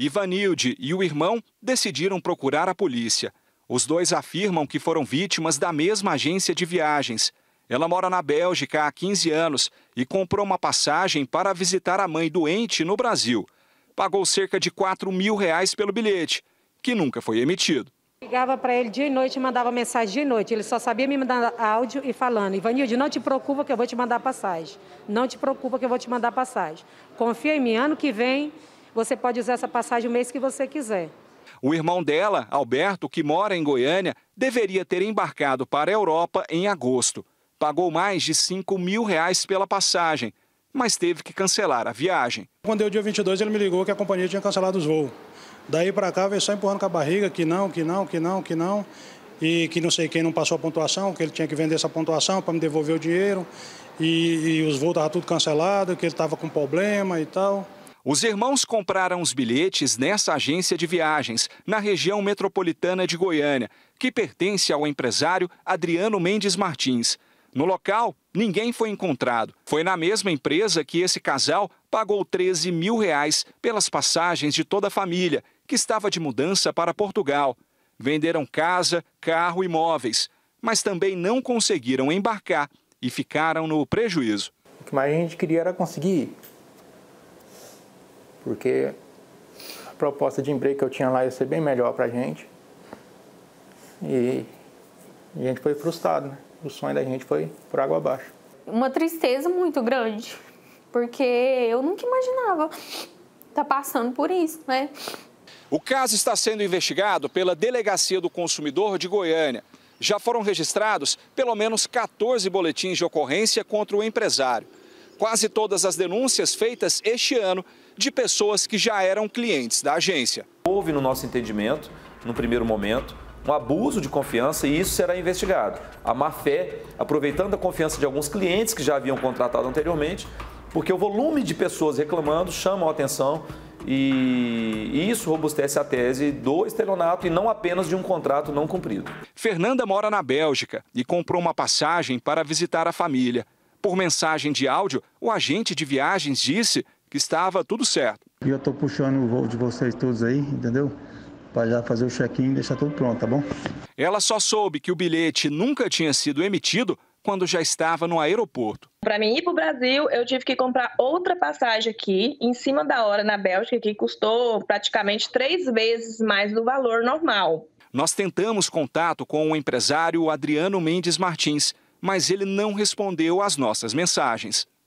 Ivanilde e o irmão decidiram procurar a polícia. Os dois afirmam que foram vítimas da mesma agência de viagens. Ela mora na Bélgica há 15 anos e comprou uma passagem para visitar a mãe doente no Brasil. Pagou cerca de 4 mil reais pelo bilhete, que nunca foi emitido. Ligava para ele dia e noite, mandava mensagem dia e noite. Ele só sabia me mandar áudio e falando: Ivanilde, não te preocupa que eu vou te mandar passagem. Não te preocupa que eu vou te mandar passagem. Confia em mim, ano que vem você pode usar essa passagem o mês que você quiser. O irmão dela, Alberto, que mora em Goiânia, deveria ter embarcado para a Europa em agosto. Pagou mais de 5 mil reais pela passagem, mas teve que cancelar a viagem. Quando deu dia 22, ele me ligou que a companhia tinha cancelado os voos. Daí para cá, veio só empurrando com a barriga, que não, que não, que não, que não. E que não sei quem não passou a pontuação, que ele tinha que vender essa pontuação para me devolver o dinheiro. E, e os voos estavam tudo cancelado, que ele estava com problema e tal. Os irmãos compraram os bilhetes nessa agência de viagens, na região metropolitana de Goiânia, que pertence ao empresário Adriano Mendes Martins. No local, ninguém foi encontrado. Foi na mesma empresa que esse casal pagou 13 mil reais pelas passagens de toda a família, que estava de mudança para Portugal. Venderam casa, carro e móveis, mas também não conseguiram embarcar e ficaram no prejuízo. O que mais a gente queria era conseguir porque a proposta de emprego que eu tinha lá ia ser bem melhor para a gente. E a gente foi frustrado, né? O sonho da gente foi por água abaixo. Uma tristeza muito grande, porque eu nunca imaginava estar tá passando por isso, né? O caso está sendo investigado pela Delegacia do Consumidor de Goiânia. Já foram registrados pelo menos 14 boletins de ocorrência contra o empresário. Quase todas as denúncias feitas este ano de pessoas que já eram clientes da agência. Houve, no nosso entendimento, no primeiro momento, um abuso de confiança e isso será investigado. A má fé, aproveitando a confiança de alguns clientes que já haviam contratado anteriormente, porque o volume de pessoas reclamando chama a atenção e isso robustece a tese do estelionato e não apenas de um contrato não cumprido. Fernanda mora na Bélgica e comprou uma passagem para visitar a família. Por mensagem de áudio, o agente de viagens disse que estava tudo certo. E eu estou puxando o voo de vocês todos aí, entendeu? Para já fazer o check-in e deixar tudo pronto, tá bom? Ela só soube que o bilhete nunca tinha sido emitido quando já estava no aeroporto. Para mim ir para o Brasil, eu tive que comprar outra passagem aqui, em cima da hora, na Bélgica, que custou praticamente três vezes mais do valor normal. Nós tentamos contato com o empresário Adriano Mendes Martins, mas ele não respondeu às nossas mensagens.